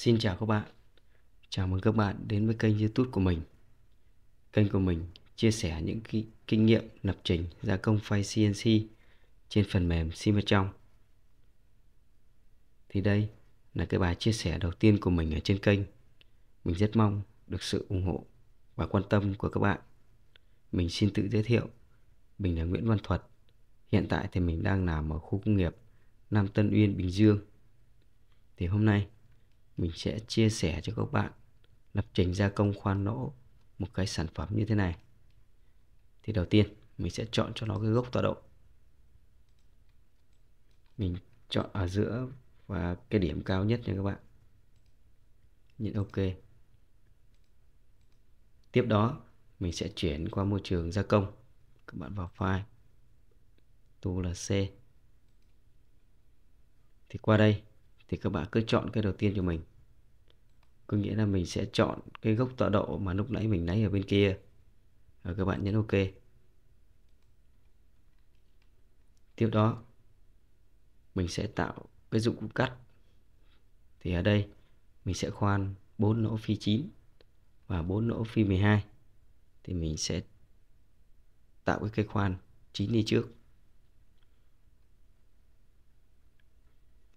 Xin chào các bạn. Chào mừng các bạn đến với kênh YouTube của mình. Kênh của mình chia sẻ những cái kinh nghiệm lập trình gia công file CNC trên phần mềm sim trong. Thì đây là cái bài chia sẻ đầu tiên của mình ở trên kênh. Mình rất mong được sự ủng hộ và quan tâm của các bạn. Mình xin tự giới thiệu. Mình là Nguyễn Văn Thuật. Hiện tại thì mình đang làm ở khu công nghiệp Nam Tân Uyên, Bình Dương. Thì hôm nay mình sẽ chia sẻ cho các bạn lập trình gia công khoan lỗ một cái sản phẩm như thế này thì đầu tiên mình sẽ chọn cho nó cái gốc tọa độ mình chọn ở giữa và cái điểm cao nhất nha các bạn nhấn ok tiếp đó mình sẽ chuyển qua môi trường gia công các bạn vào file tu là C thì qua đây thì các bạn cứ chọn cái đầu tiên cho mình có nghĩa là mình sẽ chọn cái gốc tọa độ mà lúc nãy mình lấy ở bên kia rồi các bạn nhấn ok tiếp đó mình sẽ tạo cái dụng cụ cắt thì ở đây mình sẽ khoan 4 lỗ phi 9 và 4 lỗ phi 12 thì mình sẽ tạo cái cây khoan 9 đi trước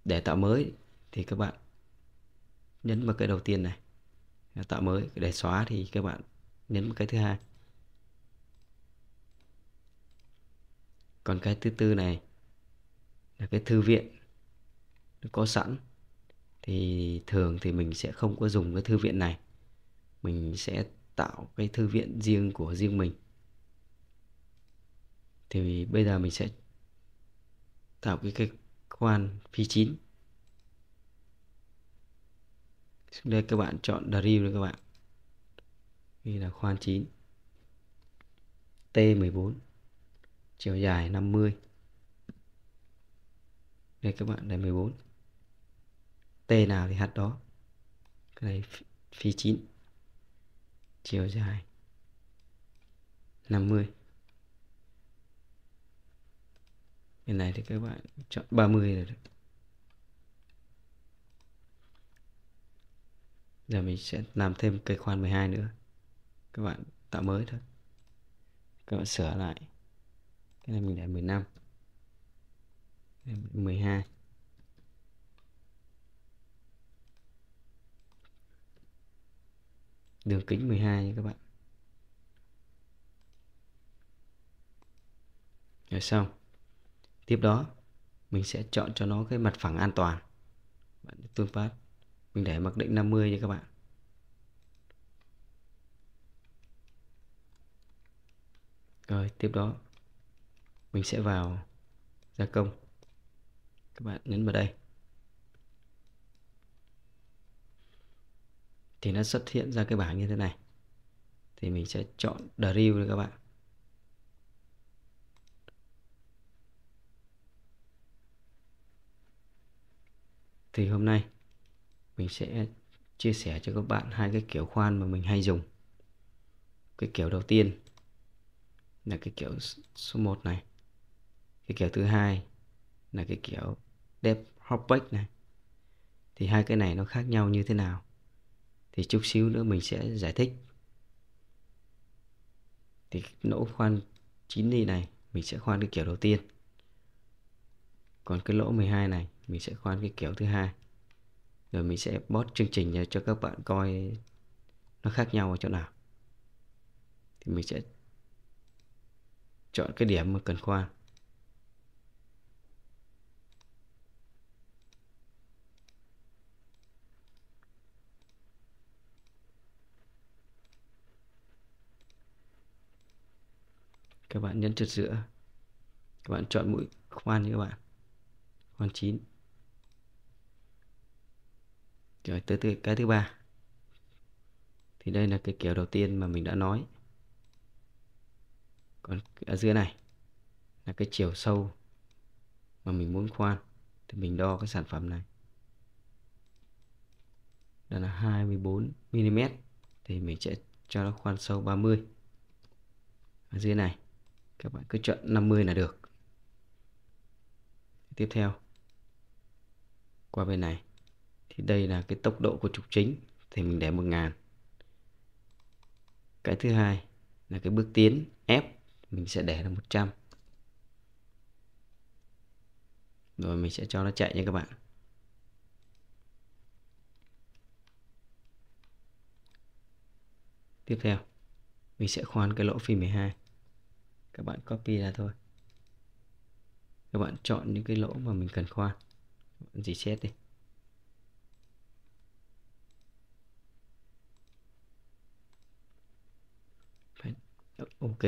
để tạo mới thì các bạn nhấn vào cái đầu tiên này tạo mới để xóa thì các bạn nhấn vào cái thứ hai còn cái thứ tư này là cái thư viện nó có sẵn thì thường thì mình sẽ không có dùng cái thư viện này mình sẽ tạo cái thư viện riêng của riêng mình thì bây giờ mình sẽ tạo cái cái khoan phi 9 đây các bạn chọn đây các bạn vì là khoan 9 T14 chiều dài 50 đây các bạn đây 14 T nào thì hạt đó cái này phi 9 chiều dài 50 bên này thì các bạn chọn 30 là được giờ mình sẽ làm thêm cây khoan 12 nữa các bạn tạo mới thôi các bạn sửa lại cái này mình để 15 12 đường kính 12 nha các bạn rồi xong tiếp đó mình sẽ chọn cho nó cái mặt phẳng an toàn bạn phát mình để mặc định 50 nha các bạn rồi tiếp đó mình sẽ vào gia công các bạn nhấn vào đây thì nó xuất hiện ra cái bảng như thế này thì mình sẽ chọn drill này các bạn thì hôm nay mình sẽ chia sẻ cho các bạn hai cái kiểu khoan mà mình hay dùng cái kiểu đầu tiên là cái kiểu số 1 này cái kiểu thứ hai là cái kiểu depth hopback này thì hai cái này nó khác nhau như thế nào thì chút xíu nữa mình sẽ giải thích thì lỗ khoan 9 đi này mình sẽ khoan cái kiểu đầu tiên còn cái lỗ 12 này mình sẽ khoan cái kiểu thứ hai rồi mình sẽ post chương trình cho các bạn coi nó khác nhau ở chỗ nào thì mình sẽ chọn cái điểm mà cần khoan các bạn nhấn chuột giữa các bạn chọn mũi khoan như các bạn khoan chín rồi tới, tới cái thứ ba thì đây là cái kiểu đầu tiên mà mình đã nói còn ở dưới này là cái chiều sâu mà mình muốn khoan thì mình đo cái sản phẩm này đó là 24 mm thì mình sẽ cho nó khoan sâu 30 ở dưới này các bạn cứ chọn 50 là được tiếp theo qua bên này thì đây là cái tốc độ của trục chính thì mình để 1000 cái thứ hai là cái bước tiến F mình sẽ để là 100 rồi mình sẽ cho nó chạy nha các bạn tiếp theo mình sẽ khoan cái lỗ phi 12 các bạn copy ra thôi các bạn chọn những cái lỗ mà mình cần khoan reset đi ok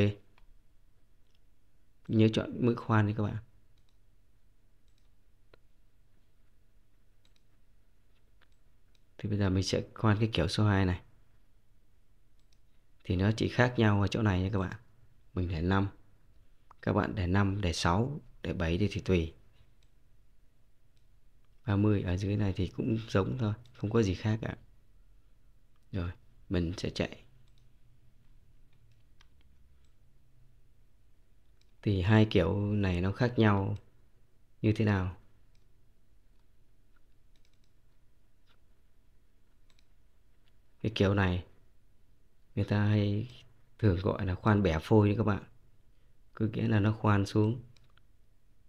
nhớ chọn mũi khoan đi các bạn thì bây giờ mình sẽ khoan cái kiểu số 2 này thì nó chỉ khác nhau ở chỗ này nha các bạn mình để 5 các bạn để 5 để 6 để 7 đi thì tùy 30 ở dưới này thì cũng giống thôi không có gì khác cả rồi mình sẽ chạy thì hai kiểu này nó khác nhau như thế nào cái kiểu này người ta hay thường gọi là khoan bẻ phôi đấy các bạn cứ nghĩa là nó khoan xuống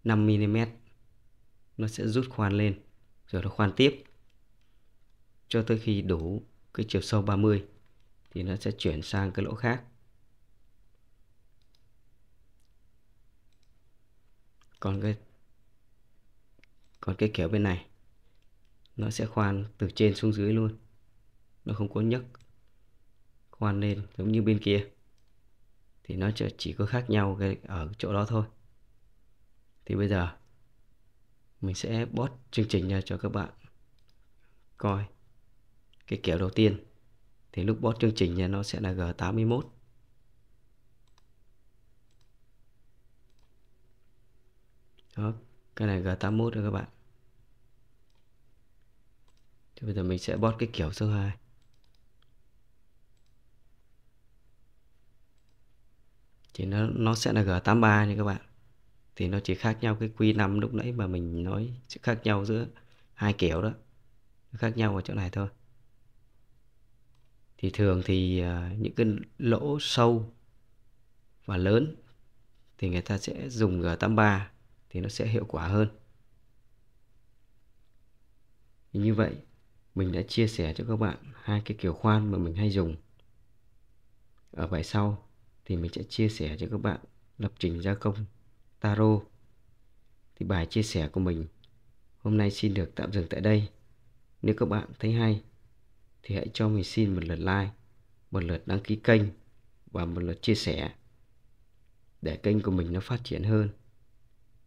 5mm nó sẽ rút khoan lên rồi nó khoan tiếp cho tới khi đủ cái chiều sâu 30 thì nó sẽ chuyển sang cái lỗ khác còn cái còn cái kéo bên này nó sẽ khoan từ trên xuống dưới luôn nó không có nhấc khoan lên giống như bên kia thì nó chỉ có khác nhau cái ở chỗ đó thôi thì bây giờ mình sẽ bót chương trình ra cho các bạn coi cái kéo đầu tiên thì lúc bót chương trình ra nó sẽ là G81 đó cái này G81 rồi các bạn thì bây giờ mình sẽ bót cái kiểu số 2 thì nó nó sẽ là G83 nha các bạn thì nó chỉ khác nhau cái Q5 lúc nãy mà mình nói sự khác nhau giữa hai kiểu đó nó khác nhau ở chỗ này thôi thì thường thì à, những cái lỗ sâu và lớn thì người ta sẽ dùng G83 thì nó sẽ hiệu quả hơn như vậy mình đã chia sẻ cho các bạn hai cái kiểu khoan mà mình hay dùng ở bài sau thì mình sẽ chia sẻ cho các bạn lập trình gia công tarot thì bài chia sẻ của mình hôm nay xin được tạm dừng tại đây nếu các bạn thấy hay thì hãy cho mình xin một lượt like một lượt đăng ký kênh và một lượt chia sẻ để kênh của mình nó phát triển hơn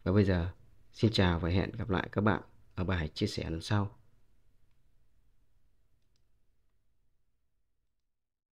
và bây giờ xin chào và hẹn gặp lại các bạn ở bài chia sẻ lần sau.